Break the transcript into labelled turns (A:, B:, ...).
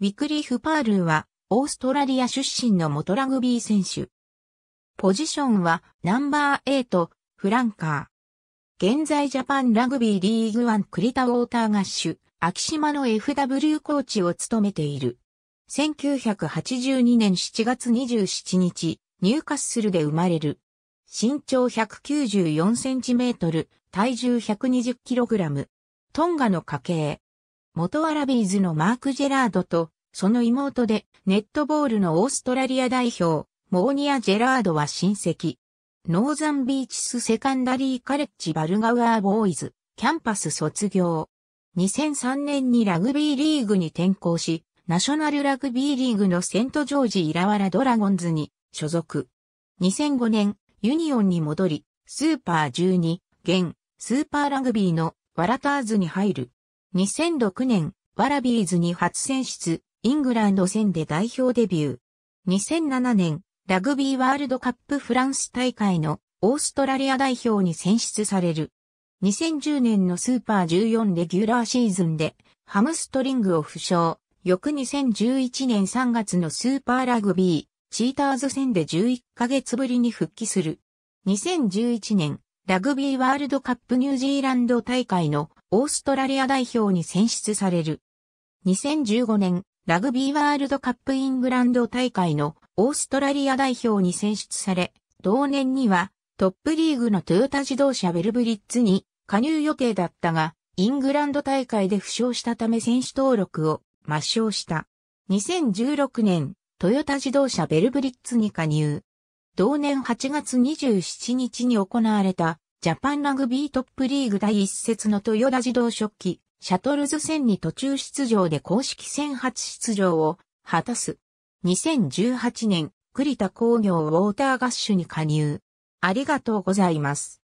A: ウィクリーフ・パールーは、オーストラリア出身の元ラグビー選手。ポジションは、ナンバー8、フランカー。現在ジャパンラグビーリーグワンクリタ・ウォーター合ュ、秋島の FW コーチを務めている。1982年7月27日、ニューカッスルで生まれる。身長194センチメートル、体重120キログラム。トンガの家系、元アラビーズのマーク・ジェラードと、その妹で、ネットボールのオーストラリア代表、モーニア・ジェラードは親戚。ノーザンビーチスセカンダリーカレッジバルガウアーボーイズ、キャンパス卒業。2003年にラグビーリーグに転向し、ナショナルラグビーリーグのセントジョージ・イラワラドラゴンズに所属。2005年、ユニオンに戻り、スーパー12、現、スーパーラグビーのワラターズに入る。2006年、ワラビーズに初選出、イングランド戦で代表デビュー。2007年、ラグビーワールドカップフランス大会のオーストラリア代表に選出される。2010年のスーパー14レギュラーシーズンでハムストリングを負傷。翌2011年3月のスーパーラグビー、チーターズ戦で11ヶ月ぶりに復帰する。2011年、ラグビーワールドカップニュージーランド大会のオーストラリア代表に選出される。2015年、ラグビーワールドカップイングランド大会のオーストラリア代表に選出され、同年にはトップリーグのトヨタ自動車ベルブリッツに加入予定だったが、イングランド大会で負傷したため選手登録を抹消した。2016年、トヨタ自動車ベルブリッツに加入。同年8月27日に行われたジャパンラグビートップリーグ第1節の豊田自動食器、シャトルズ戦に途中出場で公式戦初出場を果たす。2018年、栗田工業ウォーターガッシュに加入。ありがとうございます。